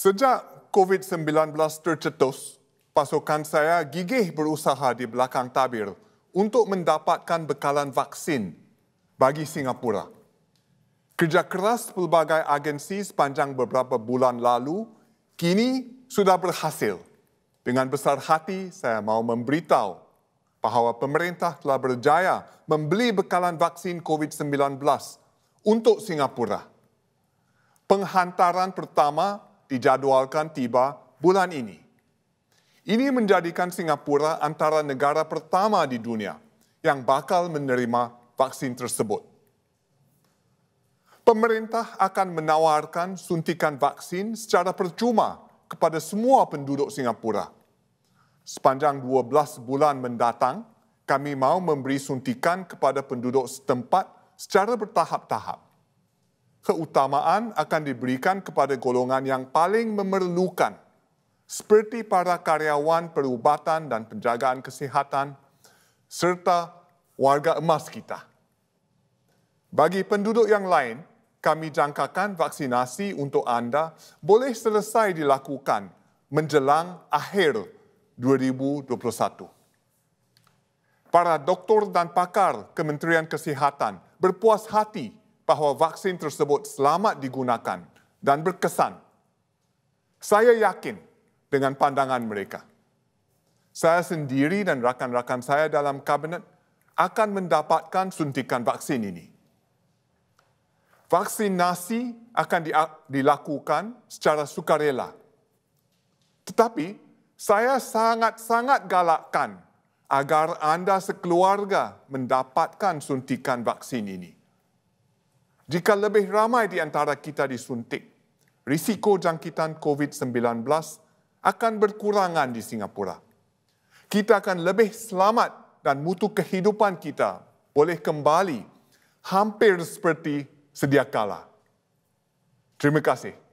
Sejak COVID-19 tercetus, pasukan saya gigih berusaha di belakang tabir untuk mendapatkan bekalan vaksin bagi Singapura. Kerja keras pelbagai agensi sepanjang beberapa bulan lalu kini sudah berhasil. Dengan besar hati saya mahu memberitahu bahawa pemerintah telah berjaya membeli bekalan vaksin COVID-19 untuk Singapura. Penghantaran pertama dijadualkan tiba bulan ini. Ini menjadikan Singapura antara negara pertama di dunia yang bakal menerima vaksin tersebut. Pemerintah akan menawarkan suntikan vaksin secara percuma kepada semua penduduk Singapura. Sepanjang 12 bulan mendatang, kami mahu memberi suntikan kepada penduduk setempat secara bertahap-tahap keutamaan akan diberikan kepada golongan yang paling memerlukan seperti para karyawan perubatan dan penjagaan kesihatan serta warga emas kita. Bagi penduduk yang lain, kami jangkakan vaksinasi untuk anda boleh selesai dilakukan menjelang akhir 2021. Para doktor dan pakar Kementerian Kesihatan berpuas hati bahawa vaksin tersebut selamat digunakan dan berkesan. Saya yakin dengan pandangan mereka. Saya sendiri dan rakan-rakan saya dalam kabinet akan mendapatkan suntikan vaksin ini. Vaksinasi akan dilakukan secara sukarela. Tetapi saya sangat-sangat galakkan agar anda sekeluarga mendapatkan suntikan vaksin ini. Jika lebih ramai di antara kita disuntik, risiko jangkitan COVID-19 akan berkurangan di Singapura. Kita akan lebih selamat dan mutu kehidupan kita boleh kembali hampir seperti sedia kala. Terima kasih.